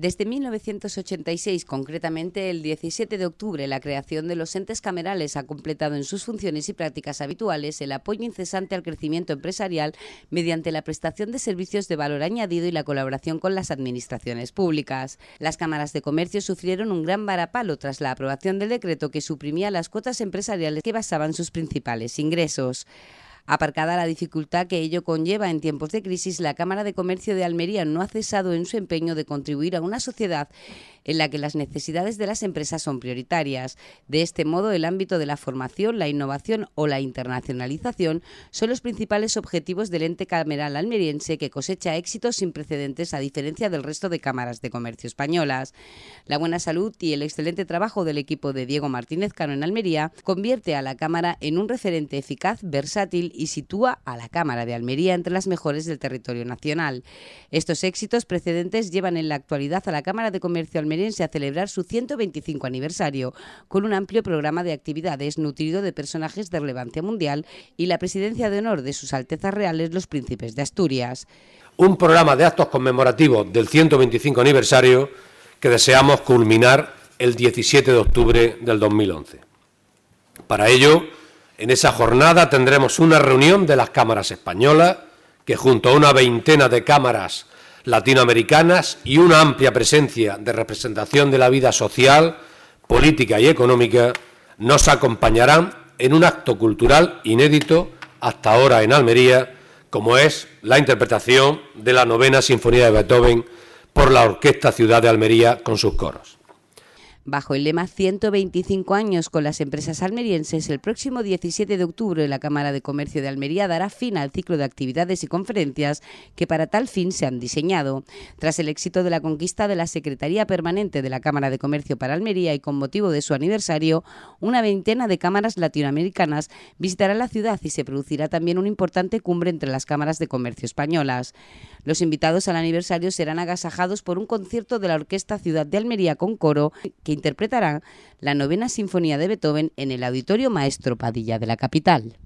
Desde 1986, concretamente el 17 de octubre, la creación de los entes camerales ha completado en sus funciones y prácticas habituales el apoyo incesante al crecimiento empresarial mediante la prestación de servicios de valor añadido y la colaboración con las administraciones públicas. Las cámaras de comercio sufrieron un gran varapalo tras la aprobación del decreto que suprimía las cuotas empresariales que basaban sus principales ingresos. Aparcada la dificultad que ello conlleva en tiempos de crisis, la Cámara de Comercio de Almería no ha cesado en su empeño de contribuir a una sociedad en la que las necesidades de las empresas son prioritarias. De este modo, el ámbito de la formación, la innovación o la internacionalización son los principales objetivos del ente cameral almeriense que cosecha éxitos sin precedentes a diferencia del resto de cámaras de comercio españolas. La buena salud y el excelente trabajo del equipo de Diego Martínez Cano en Almería convierte a la Cámara en un referente eficaz, versátil y sitúa a la Cámara de Almería entre las mejores del territorio nacional. Estos éxitos precedentes llevan en la actualidad a la Cámara de Comercio Almería a celebrar su 125 aniversario con un amplio programa de actividades nutrido de personajes de relevancia mundial y la presidencia de honor de sus Altezas Reales los Príncipes de Asturias. Un programa de actos conmemorativos del 125 aniversario que deseamos culminar el 17 de octubre del 2011. Para ello, en esa jornada tendremos una reunión de las cámaras españolas que junto a una veintena de cámaras latinoamericanas y una amplia presencia de representación de la vida social, política y económica nos acompañarán en un acto cultural inédito hasta ahora en Almería, como es la interpretación de la novena Sinfonía de Beethoven por la Orquesta Ciudad de Almería con sus coros. Bajo el lema 125 años con las empresas almerienses, el próximo 17 de octubre la Cámara de Comercio de Almería dará fin al ciclo de actividades y conferencias que para tal fin se han diseñado. Tras el éxito de la conquista de la Secretaría Permanente de la Cámara de Comercio para Almería y con motivo de su aniversario, una veintena de cámaras latinoamericanas visitará la ciudad y se producirá también una importante cumbre entre las cámaras de comercio españolas. Los invitados al aniversario serán agasajados por un concierto de la Orquesta Ciudad de Almería con coro que interpretarán la novena sinfonía de Beethoven en el Auditorio Maestro Padilla de la capital.